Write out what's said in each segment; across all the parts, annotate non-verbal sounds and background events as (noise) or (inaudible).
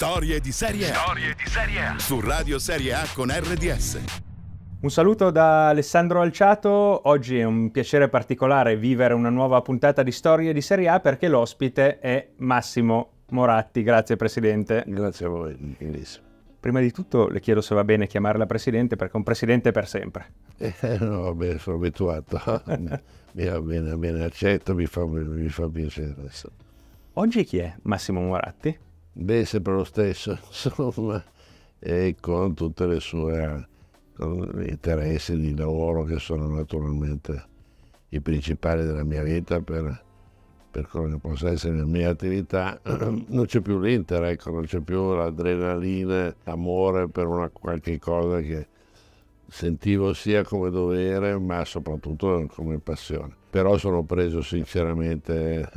Storie di serie A. Storie di serie A. Su Radio Serie A con RDS. Un saluto da Alessandro Alciato, oggi è un piacere particolare vivere una nuova puntata di Storie di Serie A perché l'ospite è Massimo Moratti, grazie Presidente. Grazie a voi, Inglese. Prima di tutto le chiedo se va bene chiamarla Presidente perché un Presidente per sempre. Eh, no, vabbè, sono abituato. (laughs) mi va bene, bene, accetto, mi fa, mi fa piacere. Oggi chi è Massimo Moratti? Beh, sempre lo stesso, (laughs) insomma, e con tutte le sue interessi di lavoro che sono naturalmente i principali della mia vita per, per quello che possa essere la mia attività. (clears throat) Non c'è più l'Inter, ecco, non c'è più l'adrenalina, l'amore per una qualche cosa che sentivo sia come dovere ma soprattutto come passione. Però sono preso sinceramente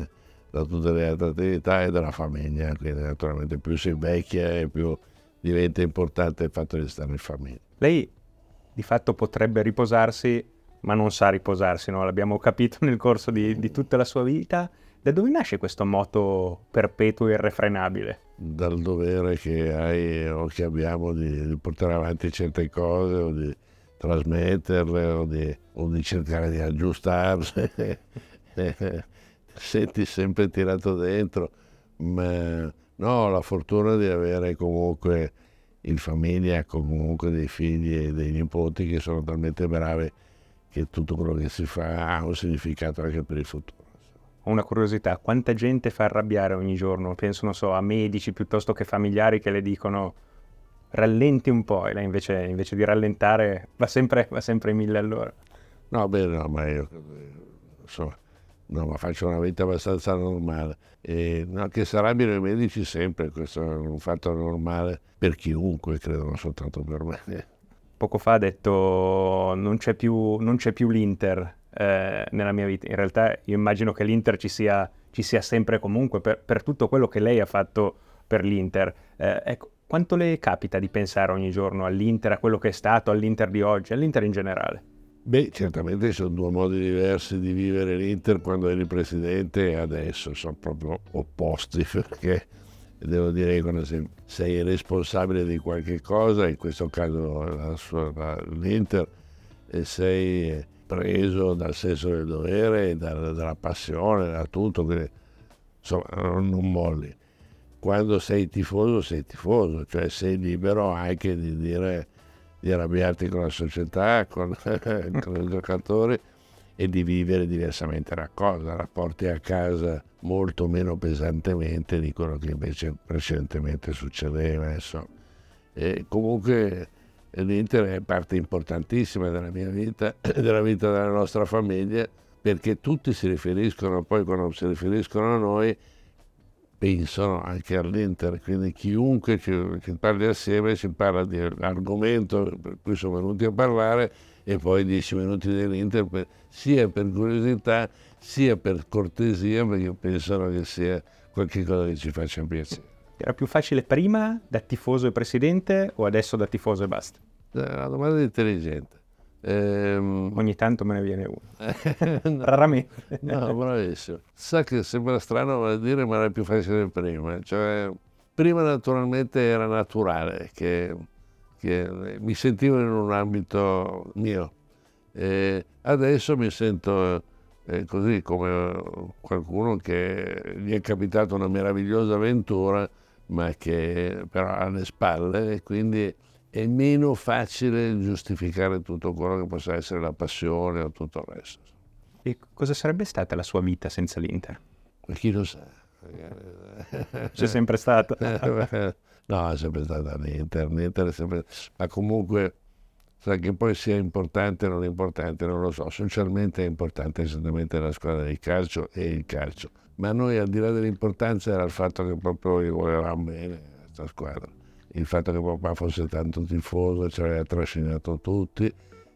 da tutte le altre attività e dalla famiglia, quindi naturalmente più si invecchia e più diventa importante il fatto di stare in famiglia. Lei di fatto potrebbe riposarsi, ma non sa riposarsi, no? l'abbiamo capito nel corso di, di tutta la sua vita. Da dove nasce questo moto perpetuo e irrefrenabile? Dal dovere che hai o che abbiamo di, di portare avanti certe cose o di trasmetterle o di, o di cercare di aggiustarle. (laughs) senti sempre tirato dentro, ma no, la fortuna di avere comunque in famiglia, comunque dei figli e dei nipoti che sono talmente bravi che tutto quello che si fa ha un significato anche per il futuro. Ho una curiosità, quanta gente fa arrabbiare ogni giorno? Penso, non so, a medici piuttosto che familiari che le dicono rallenti un po' e lei invece, invece di rallentare va sempre, va sempre mille all'ora. No, bene, no, ma io insomma, no, ma faccio una vita abbastanza normale. E, no, che si arrabbiano i medici sempre, questo è un fatto normale per chiunque, credo, non soltanto per me. Poco fa ha detto non c'è più, non c'è più l'Inter eh, nella mia vita. In realtà io immagino che l'Inter ci sia, ci sia sempre e comunque per, per, tutto quello che lei ha fatto per l'Inter. Eh, ecco, quanto le capita di pensare ogni giorno all'Inter, a quello che è stato, all'Inter di oggi, all'Inter in generale? Beh, certamente sono due modi diversi di vivere l'Inter quando eri presidente e adesso, sono proprio opposti (laughs) perché devo dire che quando sei, sei responsabile di qualche cosa, in questo caso la sua, la, l'Inter, e sei preso dal senso del dovere, dalla, dalla passione, da tutto, quindi, insomma non, non molli. Quando sei tifoso sei tifoso, cioè sei libero anche di dire di arrabbiarti con la società, con, (laughs) con i giocatori e di vivere diversamente la cosa, la porti a casa molto meno pesantemente di quello che invece precedentemente succedeva. comunque l'Inter è parte importantissima della mia vita e (clears throat) della vita della nostra famiglia perché tutti si riferiscono, poi quando si riferiscono a noi, pensano anche all'Inter, quindi chiunque ci, ci parli assieme si parla dell'argomento per cui sono venuti a parlare e poi dieci minuti dell'Inter per, sia per curiosità sia per cortesia perché pensano che sia qualcosa che ci faccia piacere. Era più facile prima da tifoso e presidente o adesso da tifoso e basta? Eh, è una domanda intelligente. Ehm... Ogni tanto me ne viene uno. (laughs) no, Raramente. no, bravissimo. Sa che sembra strano dire, ma era più facile di prima. Cioè, prima naturalmente era naturale che, che mi sentivo in un ambito mio. E adesso mi sento eh, così come qualcuno che gli è capitata una meravigliosa avventura, ma che però ha le spalle e quindi è meno facile giustificare tutto quello che possa essere la passione o tutto il resto. E cosa sarebbe stata la sua vita senza l'Inter? Chi lo sa? (laughs) C'è sempre stata. (laughs) no, è sempre stata l'Inter, l'Inter è sempre... Ma comunque, sa che poi sia importante o non importante, non lo so. Socialmente è importante esattamente la squadra di calcio e il calcio. Ma noi, al di là dell'importanza, era il fatto che proprio gli volevamo bene questa squadra il fatto che papà fosse tanto tifoso, ci aveva trascinato tutti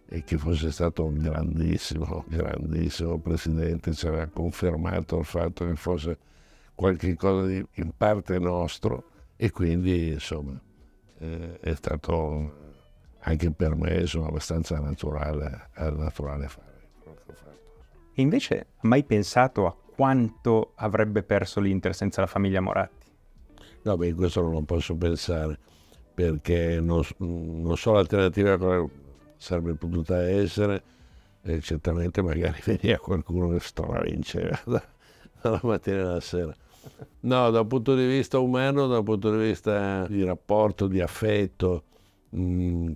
e che fosse stato un grandissimo, grandissimo presidente, ci aveva confermato il fatto che fosse qualcosa di, in parte nostro e quindi insomma eh, è stato anche per me insomma, abbastanza naturale, naturale fare E invece mai pensato a quanto avrebbe perso l'Inter senza la famiglia Moratti? No, beh, questo non lo posso pensare, perché non, non so l'alternativa a quale sarebbe potuta essere, e certamente magari (laughs) veniva qualcuno che stravinceva (laughs) dalla mattina alla sera. No, da un punto di vista umano, da un punto di vista di rapporto, di affetto, mh, mm,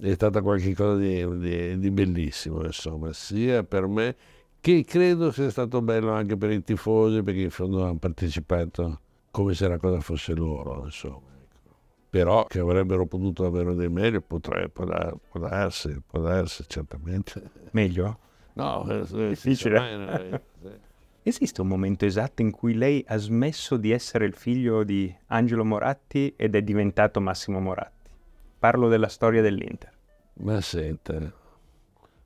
è stata qualcosa di, di, di, bellissimo, insomma, sia per me che credo sia stato bello anche per i tifosi, perché in fondo hanno partecipato come se la cosa fosse loro, insomma. Ecco. Però che avrebbero potuto avere dei meglio, potrebbe, può, dar, può, darsi, può darsi certamente. Meglio? No, è eh, difficile. Esiste un momento esatto in cui lei ha smesso di essere il figlio di Angelo Moratti ed è diventato Massimo Moratti? Parlo della storia dell'Inter. Ma senta,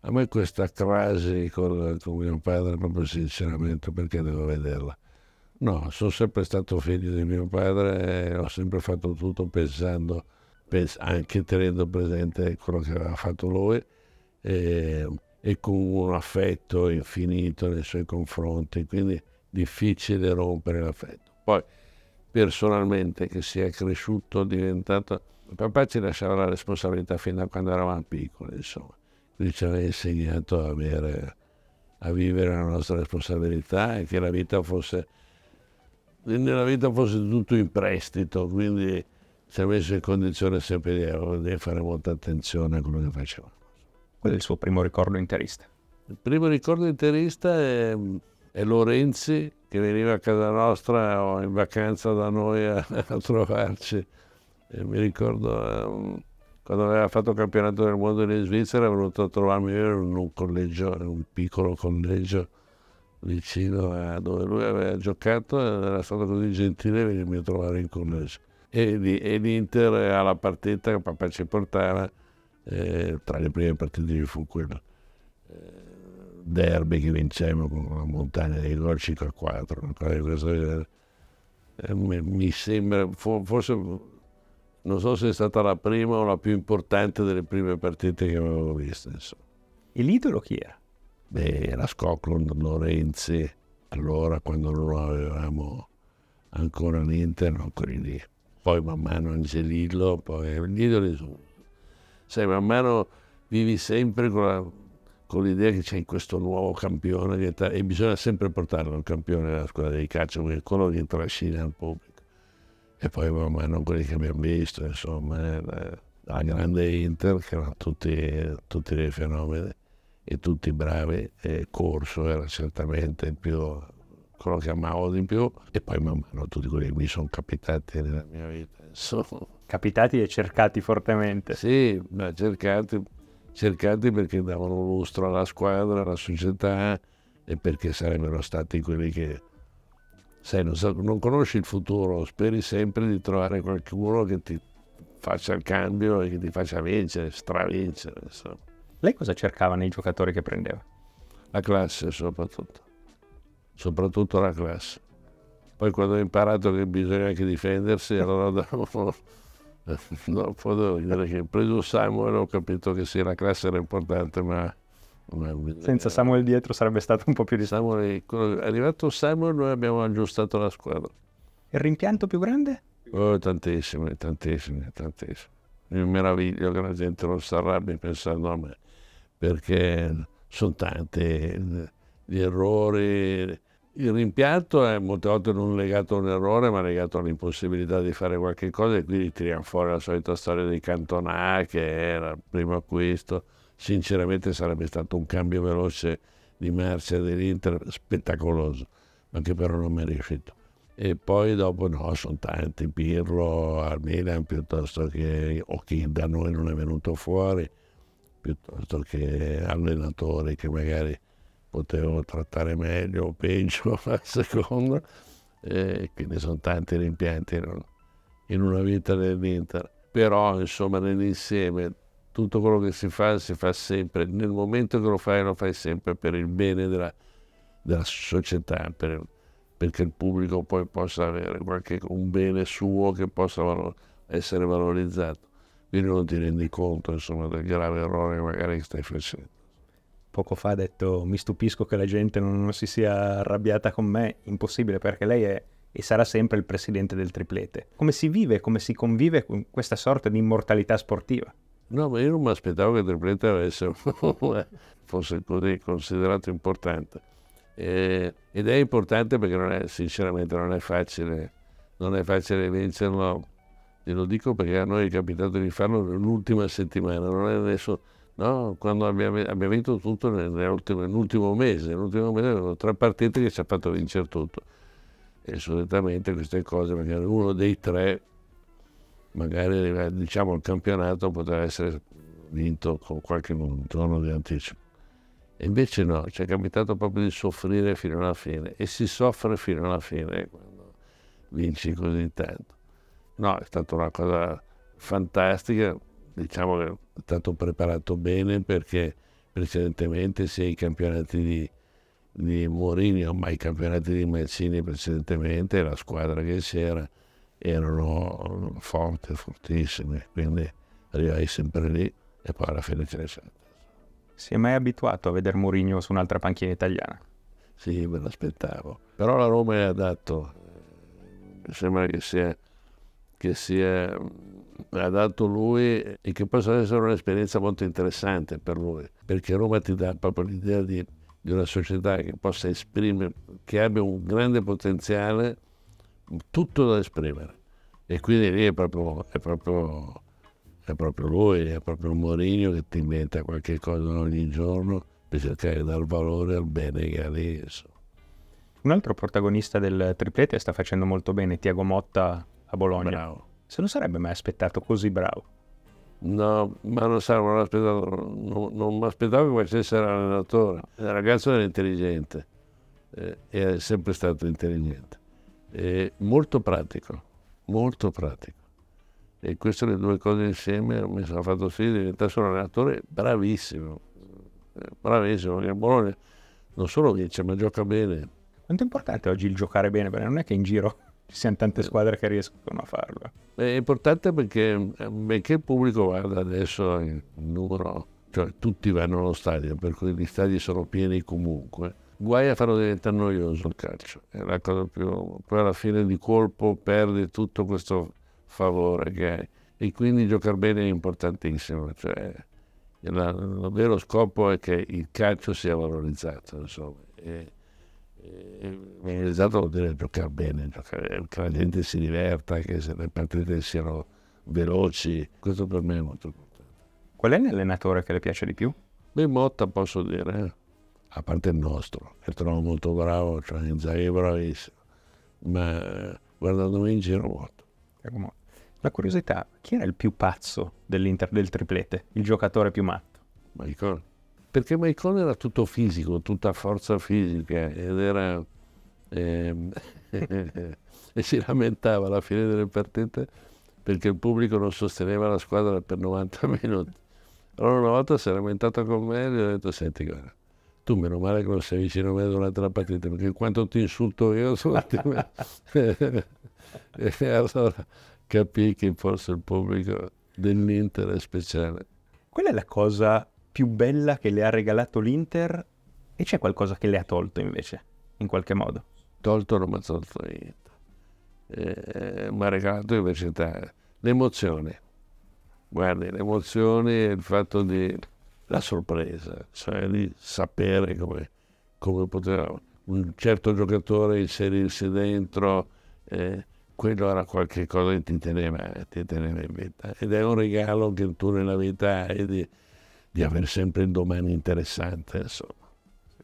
a me questa crasi con, con mio padre, proprio sinceramente, perché devo vederla? No, sono sempre stato figlio di mio padre e ho sempre fatto tutto pensando, pens- anche tenendo presente quello che aveva fatto lui e, e, con un affetto infinito nei suoi confronti, quindi difficile rompere l'affetto. Poi personalmente che sia cresciuto, diventato... Papà ci lasciava la responsabilità fin da quando eravamo piccoli, insomma, Lui ci aveva insegnato a, avere, a vivere la nostra responsabilità e che la vita fosse nella vita fosse tutto in prestito, quindi se in condizione sempre di euro, oh, fare molta attenzione a quello che facevo. Qual è il suo primo ricordo interista? Il primo ricordo interista è, è Lorenzi che veniva a casa nostra o in vacanza da noi a, a trovarci. E mi ricordo um, quando aveva fatto il campionato del mondo in Svizzera, è venuto a trovarmi io in un collegio, in un piccolo collegio vicino a dove lui aveva giocato, era stato così gentile venirmi a trovare in collegio. E, e l'Inter alla partita che papà ci portava, eh, tra le prime partite ci fu quella Eh, derby che vincemmo con la montagna dei gol 5 a 4, eh, mi sembra, forse non so se è stata la prima o la più importante delle prime partite che avevo visto. Insomma. E l'idolo chi era? Beh, era Scoclon Lorenzi, allora quando non avevamo ancora niente, no, quindi poi man mano Angelillo, poi gli idoli sono... Sai, man mano vivi sempre con, la, con l'idea che c'è questo nuovo campione ta- e bisogna sempre portarlo un campione della squadra di calcio perché è quello che trascina il pubblico. E poi man mano quelli che abbiamo visto, insomma, eh, la, la grande Inter, che erano tutti, tutti dei fenomeni e tutti bravi e Corso era certamente il più quello che amavo di più e poi man mano tutti quelli che mi sono capitati nella mia vita insomma. capitati e cercati fortemente sì ma cercati, cercati perché davano lustro alla squadra alla società e perché sarebbero stati quelli che sai non, non conosci il futuro speri sempre di trovare qualcuno che ti faccia il cambio e che ti faccia vincere stravincere insomma lei cosa cercava nei giocatori che prendeva? La classe soprattutto, soprattutto la classe. Poi quando ho imparato che bisogna anche difendersi, allora (laughs) dopo, dopo devo dire che ho preso Samuel ho capito che sì, la classe era importante, ma... ma Senza Samuel dietro sarebbe stato un po' più difficile. Samuel, è arrivato Samuel noi abbiamo aggiustato la squadra. Il rimpianto più grande? Oh, tantissimi, tantissimi, tantissimi. Mi meraviglio che la gente non si arrabbi pensando a me perché sono tanti mm, gli errori. Il rimpianto è molte volte non legato a un errore, ma legato all'impossibilità di fare qualche cosa e quindi tiriamo fuori la solita storia di Cantonà che era il primo acquisto. Sinceramente sarebbe stato un cambio veloce di marcia dell'Inter spettacoloso, anche però non mi è riuscito. E poi dopo no, sono tanti, Pirlo al Milan piuttosto che o che da noi non è venuto fuori piuttosto che allenatori che magari potevano trattare meglio o peggio (laughs) a seconda, e quindi sono tanti rimpianti in una vita dell'Inter. Però insomma nell'insieme tutto quello che si fa si fa sempre, nel momento che lo fai lo fai sempre per il bene della, della società, per, perché il pubblico poi possa avere qualche, un bene suo che possa valo, essere valorizzato quindi non ti rendi conto insomma, del grave errore che magari stai facendo. Poco fa ha detto mi stupisco che la gente non si sia arrabbiata con me, impossibile perché lei è e sarà sempre il presidente del triplete. Come si vive, come si convive con questa sorta di immortalità sportiva? No, ma io non mi aspettavo che il triplete avesse, eh, fosse così considerato importante. Eh, ed è importante perché non è, sinceramente non è facile, non è facile vincerlo Glielo dico perché a noi è capitato di farlo nell'ultima settimana, non è adesso, no, quando abbiamo, abbiamo vinto tutto nell'ultimo mese, l'ultimo mese tre partite che ci ha fatto vincere tutto. E solitamente queste cose, magari uno dei tre, magari diciamo il campionato poteva essere vinto con qualche tono di anticipo. E invece no, ci è capitato proprio di soffrire fino alla fine e si soffre fino alla fine quando vinci così tanto. No, è stata una cosa fantastica, diciamo che è stato preparato bene perché precedentemente sia i campionati di, di Mourinho, ma i campionati di Mancini precedentemente, la squadra che c'era, erano forti, fortissime, quindi arrivai sempre lì e poi alla fine ce ne sei. Si è mai abituato a vedere Mourinho su un'altra panchina italiana? Sì, me l'aspettavo. Però la Roma è adatto. Mi sembra che sia che si è, ha dato lui e che possa essere un'esperienza molto interessante per lui, perché Roma ti dà proprio l'idea di, di una società che possa esprimere, che abbia un grande potenziale, tutto da esprimere. E quindi lì è proprio, è proprio è proprio lui, è proprio Mourinho che ti inventa qualche cosa ogni giorno per cercare di dare valore al bene che ha adesso. Un altro protagonista del triplete sta facendo molto bene, Tiago Motta a Bologna. Bravo. Se non sarebbe mai aspettato così bravo. No, ma non, so, non, non, non mi aspettavo che facesse l'allenatore. Il ragazzo era intelligente, eh, è sempre stato intelligente, e molto pratico, molto pratico. E queste le due cose insieme mi sono fatto sì di diventare un allenatore bravissimo, eh, bravissimo, perché Bologna non solo vince, ma gioca bene. Quanto è importante oggi il giocare bene, perché non è che in giro ci siano tante eh. squadre che riescono a farlo. È importante perché benché eh, il pubblico vada adesso in numero, cioè tutti vanno allo stadio, per cui gli stadi sono pieni comunque. Guai a farlo diventare noioso il calcio, è la cosa più... Poi alla fine di colpo perdi tutto questo favore che hai. E quindi giocare bene è importantissimo. Cioè, il vero scopo è che il calcio sia valorizzato, insomma. E eh, viene realizzato vuol dire giocare bene, giocare, che la gente si diverta, che le partite siano veloci. Questo per me è molto importante. Qual è l'allenatore che le piace di più? Beh, Motta posso dire, eh. a parte il nostro, che trovo molto bravo, cioè Inzaghi è bravissimo, ma guardandomi in giro ecco, Motta. La curiosità, chi era il più pazzo dell'Inter del triplete? Il giocatore più matto? Michael perché Maicon era tutto fisico, tutta forza fisica ed era... Ehm, (laughs) e si lamentava alla fine delle partite perché il pubblico non sosteneva la squadra per 90 (laughs) minuti. Allora una volta si è lamentato con me e gli ho detto senti guarda, tu meno male che non sei vicino a me durante la partita perché quanto ti insulto io sono (laughs) ti... e allora capì che forse il pubblico dell'Inter è speciale. Qual è la cosa più bella che le ha regalato l'Inter e c'è qualcosa che le ha tolto invece, in qualche modo? Tolto non mi ha tolto niente, eh, mi ha regalato invece l'emozione, guardi l'emozione e il fatto di la sorpresa, cioè di sapere come, come poteva un certo giocatore inserirsi dentro, eh, quello era qualcosa che ti teneva, ti teneva in vita ed è un regalo che tu nella vita hai di di avere sempre il domani interessante. Insomma.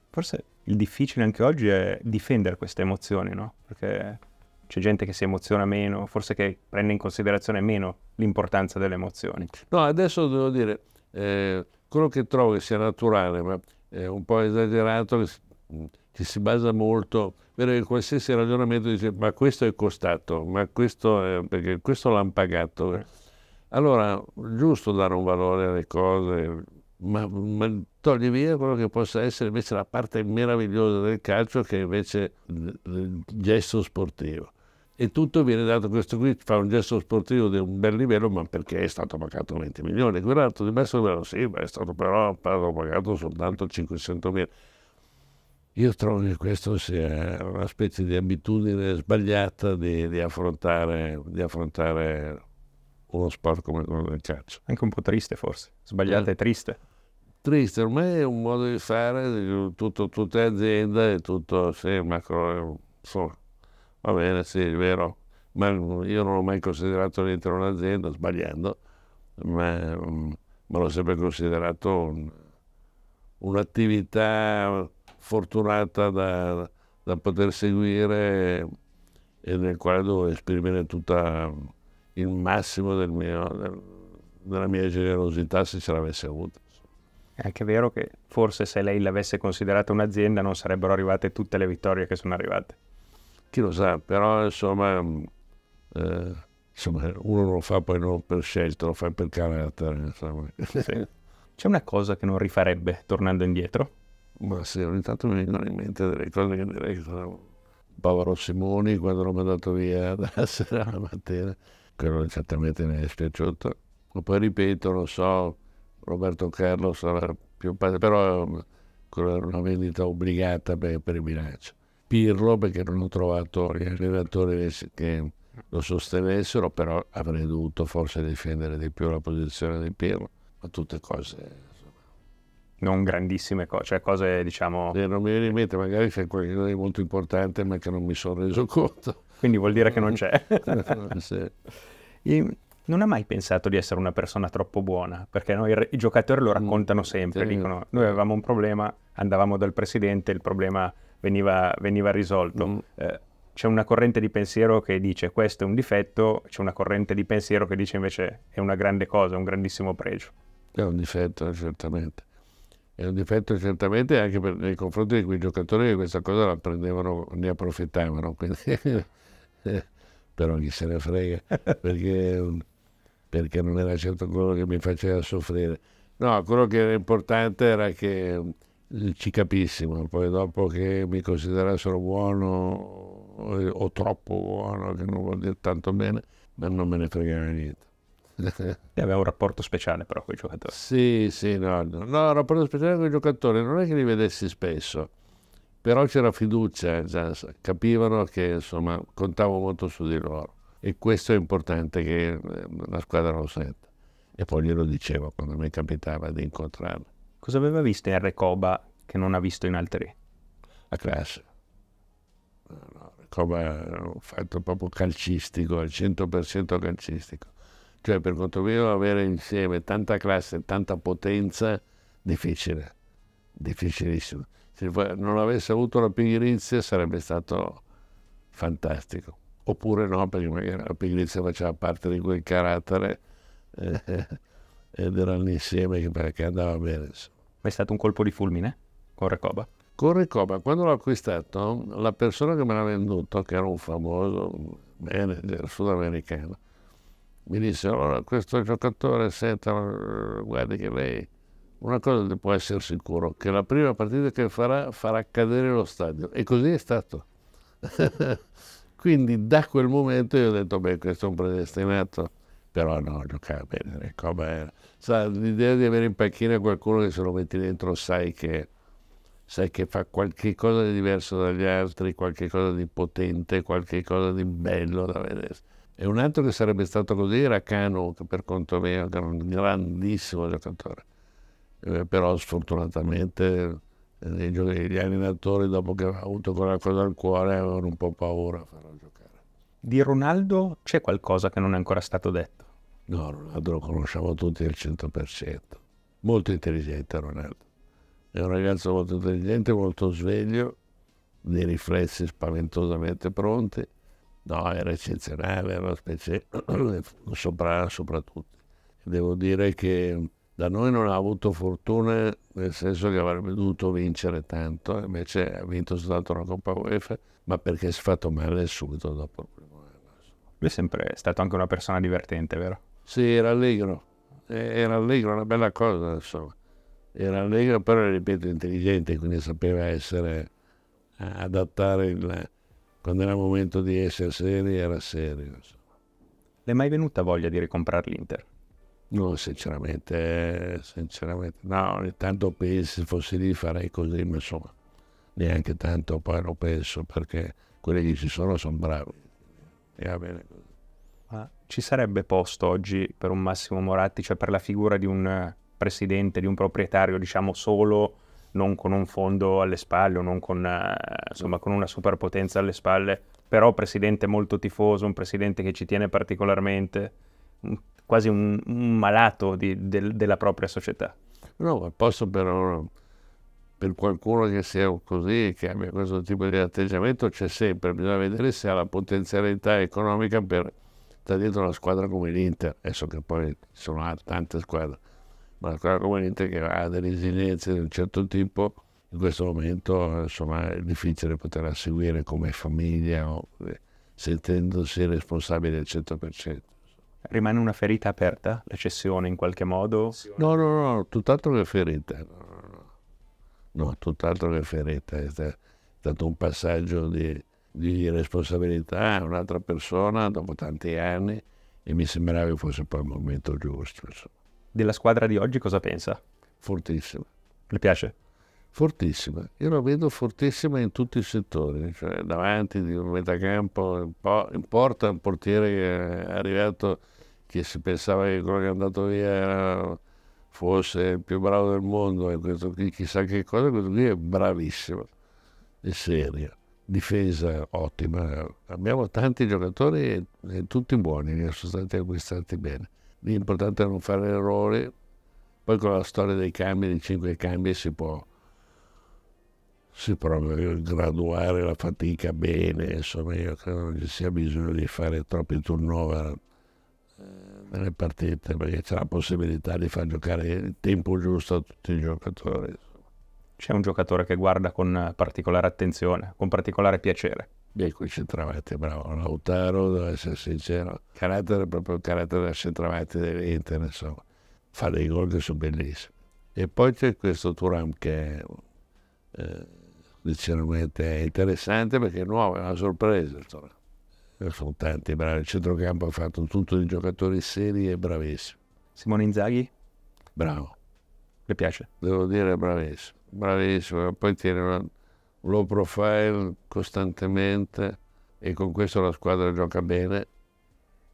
Forse il difficile anche oggi è difendere queste emozioni, no? Perché c'è gente che si emoziona meno, forse che prende in considerazione meno l'importanza delle emozioni. No, adesso devo dire, eh, quello che trovo che sia naturale, ma è un po' esagerato, che si mm, basa molto, vero che qualsiasi ragionamento dice ma questo è costato, ma questo, è, perché questo l'hanno pagato. Eh. Allora, giusto dare un valore alle cose, ma, ma togli via quello che possa essere invece la parte meravigliosa del calcio che è invece il gesto sportivo e tutto viene dato questo qui fa un gesto sportivo di un bel livello ma perché è stato pagato 20 milioni quell'altro di basso vero, sì ma è stato però pagato soltanto 500 mila io trovo che questa sia una specie di abitudine sbagliata di, di, affrontare, di affrontare, uno sport come quello del calcio anche un po' triste forse sbagliata eh. e triste triste, ormai è un modo di fare, tutto, tutte aziende e tutto, sì, ma insomma, va bene, sì, è vero, ma io non l'ho mai considerato all'interno di un'azienda, sbagliando, ma, ma mm, l'ho sempre considerato un, un'attività fortunata da, da poter seguire e nel quale devo esprimere tutta il massimo del mio, del, della mia generosità se ce l'avessi avuta. È anche vero che forse se lei l'avesse considerata un'azienda non sarebbero arrivate tutte le vittorie che sono arrivate. Chi lo sa, però insomma, mm, eh, insomma uno non lo fa poi non per scelta, lo fa per carattere. Sì. C'è una cosa che non rifarebbe tornando indietro? Ma sì, ogni tanto mi vengono in mente delle cose che direi sono Paolo Simoni quando l'ho mandato via (laughs) dalla sera alla mattina, quello certamente mi è dispiaciuto. Ma poi ripeto, lo so, Roberto Carlo sarà più padre, però um, quella era una vendita obbligata per, per il bilancio. Pirlo perché non ho trovato gli allenatori che lo sostenessero, però avrei dovuto forse difendere di più la posizione di Pirlo, ma tutte cose... Non grandissime cose, cioè cose diciamo... Se non mi viene in mente, magari c'è qualcosa di molto importante ma che non mi sono reso conto. Quindi vuol dire che non c'è. (laughs) sì. E non ha mai pensato di essere una persona troppo buona, perché no, i, giocatori lo mm. raccontano sempre, sì. dicono noi avevamo un problema, andavamo dal presidente, il problema veniva, veniva risolto. Mm. Eh, c'è una corrente di pensiero che dice questo è un difetto, c'è una corrente di pensiero che dice invece è una grande cosa, un grandissimo pregio. È un difetto, certamente. È un difetto certamente anche per, nei confronti di quei giocatori che questa cosa la prendevano, ne approfittavano. Quindi, (laughs) però chi se ne frega, perché è un perché non era certo quello che mi faceva soffrire. No, quello che era importante era che eh, ci capissimo, poi dopo che mi considerassero buono eh, o troppo buono, che non vuol dire tanto bene, ma non me ne fregava niente. (laughs) E aveva un rapporto speciale però con i giocatori. Sì, sì, no, no, no rapporto speciale con i giocatori, non è che li vedessi spesso, però c'era fiducia, eh, già, capivano che insomma contavo molto su di loro. E questo è importante che eh, la squadra lo senta. E poi glielo dicevo quando mi capitava di incontrarlo. Cosa aveva visto in Recoba che non ha visto in altri? La classe. Recoba era un fatto proprio calcistico, al 100% calcistico. Cioè per quanto mio avere insieme tanta classe e tanta potenza, difficile, difficilissimo. Se non avesse avuto la pigrizia sarebbe stato fantastico oppure no, perché la pigrizia faceva parte di quel carattere eh, (laughs) ed erano insieme perché andava bene. Ma è stato un colpo di fulmine con Recoba? Con Recoba, quando l'ho acquistato, la persona che me l'ha venduto, che era un famoso manager sudamericano, mi disse, allora questo giocatore, senta, guardi che lei, una cosa può essere sicuro, che la prima partita che farà farà cadere lo stadio. E così è stato. (laughs) Quindi da quel momento io ho detto, beh, questo è un predestinato, però no, giocava bene, eh, come era. Sa, l'idea di avere in panchina qualcuno che se lo metti dentro sai che, sai che fa qualche cosa di diverso dagli altri, qualche cosa di potente, qualche cosa di bello da vedere. E un altro che sarebbe stato così era Cano, che per conto mio era un grandissimo giocatore. Eh, però sfortunatamente gli allenatori dopo che ha avuto quella cosa al cuore avevano un po' paura a farlo giocare. Di Ronaldo c'è qualcosa che non è ancora stato detto? No, Ronaldo lo conosciamo tutti al 100%. Molto intelligente Ronaldo. È un ragazzo molto intelligente, molto sveglio, dei riflessi spaventosamente pronti. No, era eccezionale, era una specie (clears throat) sopra soprattutto. Devo dire che da noi non ha avuto fortuna nel senso che avrebbe dovuto vincere tanto, invece ha vinto soltanto la Coppa UEFA, ma perché si è fatto male subito dopo il primo anno. Lui è sempre stato anche una persona divertente, vero? Sì, era allegro, eh, era allegro, una bella cosa insomma. Era allegro, però ripeto, intelligente, quindi sapeva essere, eh, adattare il... Quando era il momento di essere seri, era serio. Le è mai venuta voglia di ricomprare l'Inter? No, sinceramente, sinceramente, no, ogni tanto pensi, se fossi lì farei così, ma insomma, neanche tanto poi lo penso, perché quelli che ci sono sono bravi. E va bene così. Ma ci sarebbe posto oggi per un Massimo Moratti, cioè per la figura di un presidente, di un proprietario, diciamo solo, non con un fondo alle spalle o non con, eh, insomma, con una superpotenza alle spalle, però presidente molto tifoso, un presidente che ci tiene particolarmente? quasi un, un malato di, del, della propria società. No, posso per, per qualcuno che sia così, che abbia questo tipo di atteggiamento, c'è sempre, bisogna vedere se ha la potenzialità economica per stare dietro una squadra come l'Inter, adesso che poi sono tante squadre, ma una squadra come l'Inter che ha delle esigenze di un certo tipo, in questo momento insomma, è difficile poterla seguire come famiglia o eh, sentendosi responsabile al 100%. Rimane una ferita aperta la cessione in qualche modo? No, no, no, tutt'altro che ferita. No, tutt'altro che ferita. È stato un passaggio di, di responsabilità a un'altra persona dopo tanti anni e mi sembrava che fosse poi il momento giusto. Insomma. Della squadra di oggi cosa pensa? Fortissimo. Le piace? fortissima. Io la vedo fortissima in tutti i settori, cioè davanti di un metacampo, in, porta un portiere che è arrivato che si pensava che quello che è andato via fosse il più bravo del mondo, e questo qui chissà che cosa, questo qui è bravissimo, è serio. Difesa ottima, abbiamo tanti giocatori e, e tutti buoni, che sono stati acquistati bene. L'importante è non fare errori, poi con la storia dei cambi, dei cinque cambi, si può si prova a graduare la fatica bene, insomma io credo non ci sia bisogno di fare troppi turnover eh, nelle partite perché c'è la possibilità di far giocare il tempo giusto a tutti i giocatori. C'è un giocatore che guarda con particolare attenzione, con particolare piacere. Beh, qui centravanti, bravo. Lautaro, devo essere sincero, carattere proprio il carattere del centravanti dell'Inter, insomma. Fa dei gol che sono bellissimi. E poi c'è questo Turam che eh, sinceramente interessante perché è nuovo, è una sorpresa. Sono tanti bravi. Il centrocampo ha fatto tutto di giocatori seri e bravissimi. Simone Inzaghi? Bravo. Mi piace? Devo dire bravissimo. Bravissimo. Poi tiene un low profile costantemente e con questo la squadra gioca bene.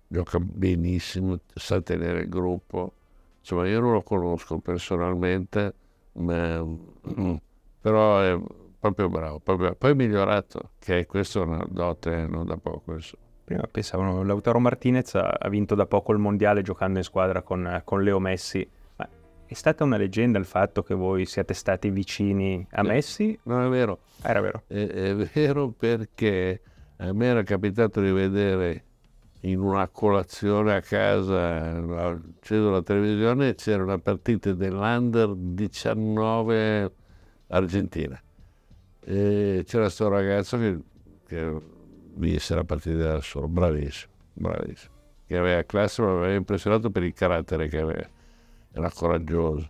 Gioca benissimo, sa tenere il gruppo. Insomma, io non lo conosco personalmente, ma, mm, però è proprio bravo, proprio, poi migliorato, che questo è una dote non da poco. Questo. Prima pensavano, Lautaro Martinez ha vinto da poco il mondiale giocando in squadra con, con Leo Messi. Ma è stata una leggenda il fatto che voi siate stati vicini a Messi? Non è vero. era vero. È, è vero perché a me era capitato di vedere in una colazione a casa, acceso la televisione, c'era una partita dell'Under 19 Argentina. E c'era questo ragazzo che, che mi era partito da solo, bravissimo, bravissimo, che aveva classe, ma mi aveva impressionato per il carattere che aveva, era coraggioso.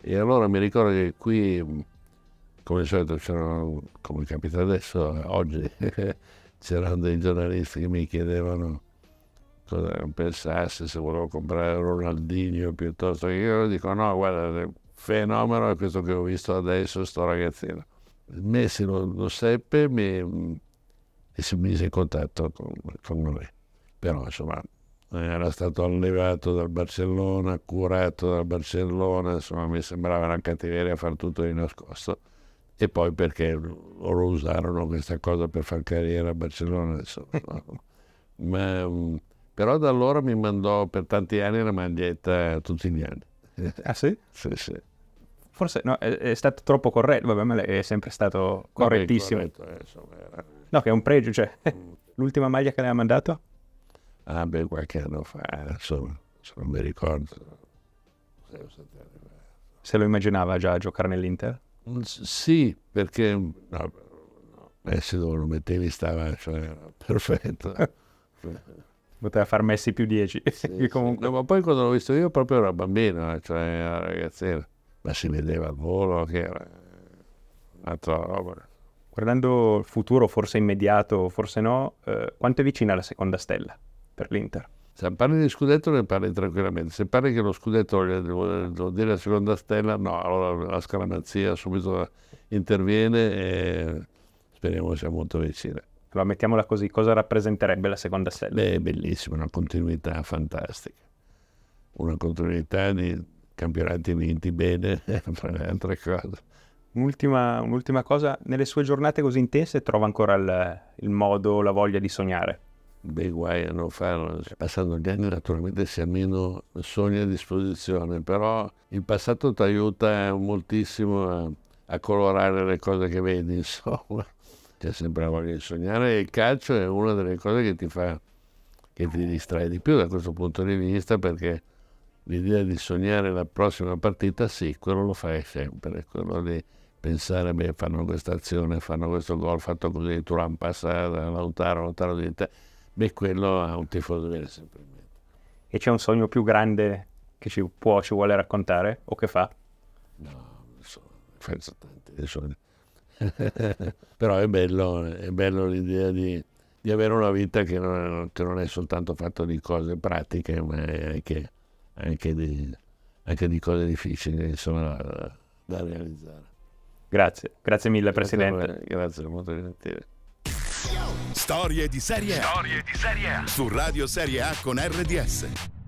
E allora mi ricordo che qui, come solito, come capita adesso, oggi, (laughs) c'erano dei giornalisti che mi chiedevano cosa pensasse, se volevo comprare Ronaldinho piuttosto che io, dico no, guarda, fenomeno è questo che ho visto adesso, sto ragazzino. Messi lo, lo seppe mi, e si mise in contatto con, con me. Però insomma era stato allevato dal Barcellona, curato dal Barcellona, insomma mi sembrava una cattiveria far tutto di nascosto. E poi perché loro usarono questa cosa per far carriera a Barcellona, insomma. No. (laughs) Ma, mm, però da allora mi mandò per tanti anni la maglietta tutti gli anni. Ah sì? Sì, sì forse no, è, è, stato troppo corretto, vabbè, ma è sempre stato correttissimo. corretto, eh, insomma, era... No, che è un pregio, cioè, mm. (laughs) l'ultima maglia che le ha mandato? Ah, beh, qualche anno fa, eh, insomma, se non mi ricordo. Se lo immaginava già a giocare nell'Inter? Mm, sì, perché mm, no, no, Messi dove lo mettevi stava, cioè, perfetto. (laughs) poteva far Messi più 10. Sì, (laughs) sì. No, ma poi quando l'ho visto io proprio era bambino, eh, cioè era ragazzino ma si vedeva il volo che era un'altra roba. Guardando il futuro, forse immediato, forse no, eh, quanto è vicina la seconda stella per l'Inter? Se parli di scudetto ne parli tranquillamente, se parli che lo scudetto vuol dire la seconda stella, no, allora la scaramanzia subito interviene e speriamo sia molto vicina. Allora mettiamola così, cosa rappresenterebbe la seconda stella? Beh, è bellissima, una continuità fantastica, una continuità di campionati vinti bene, tra (laughs) le altre cose. Un'ultima, un'ultima, cosa, nelle sue giornate così intense trova ancora il, il modo, la voglia di sognare? Beh, guai a non farlo. Passando gli anni naturalmente si ha meno sogni a disposizione, però il passato ti aiuta moltissimo a, a colorare le cose che vedi, (laughs) insomma. C'è sempre la voglia di sognare e il calcio è una delle cose che ti fa, che ti distrae di più da questo punto di vista perché l'idea di sognare la prossima partita, sì, quello lo fai sempre, quello di pensare, beh, fanno questa azione, fanno questo gol, fatto così, tu Turan passa, Lautaro, Lautaro di te, beh, quello ha un tifoso viene sempre E c'è un sogno più grande che ci può, ci vuole raccontare o che fa? No, so, penso tanti sogni. (laughs) Però è bello, è bello l'idea di, di, avere una vita che non, che non è soltanto fatta di cose pratiche, ma è che anche di, anche di cose difficili insomma, da, da realizzare. Grazie, grazie mille Presidente. Grazie, grazie molto gentile. Storie di serie A. Storie di serie A. Su Radio Serie A con RDS.